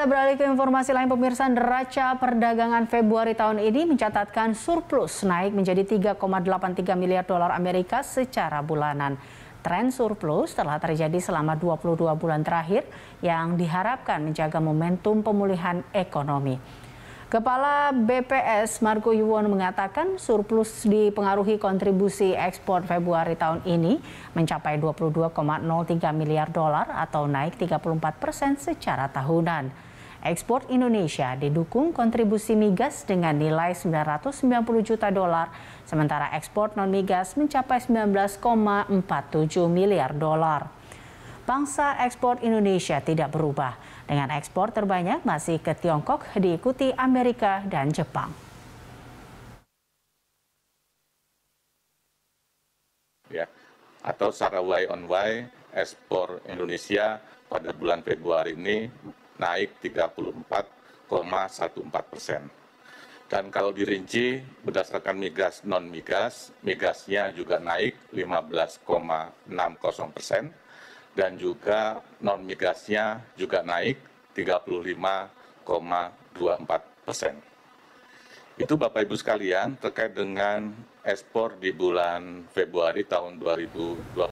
kita beralih ke informasi lain pemirsa neraca perdagangan Februari tahun ini mencatatkan surplus naik menjadi 3,83 miliar dolar Amerika secara bulanan. Tren surplus telah terjadi selama 22 bulan terakhir yang diharapkan menjaga momentum pemulihan ekonomi. Kepala BPS Marco Yuwon mengatakan surplus dipengaruhi kontribusi ekspor Februari tahun ini mencapai 22,03 miliar dolar atau naik 34 persen secara tahunan. Ekspor Indonesia didukung kontribusi migas dengan nilai 990 juta dolar, sementara ekspor non-migas mencapai 19,47 miliar dolar. Bangsa ekspor Indonesia tidak berubah, dengan ekspor terbanyak masih ke Tiongkok diikuti Amerika dan Jepang. Ya, atau secara Y on Y ekspor Indonesia pada bulan Februari ini naik 34,14 persen. Dan kalau dirinci berdasarkan migas non migas, migasnya juga naik 15,60 persen dan juga non migasnya juga naik 35,24 persen. Itu Bapak Ibu sekalian terkait dengan ekspor di bulan Februari tahun 2020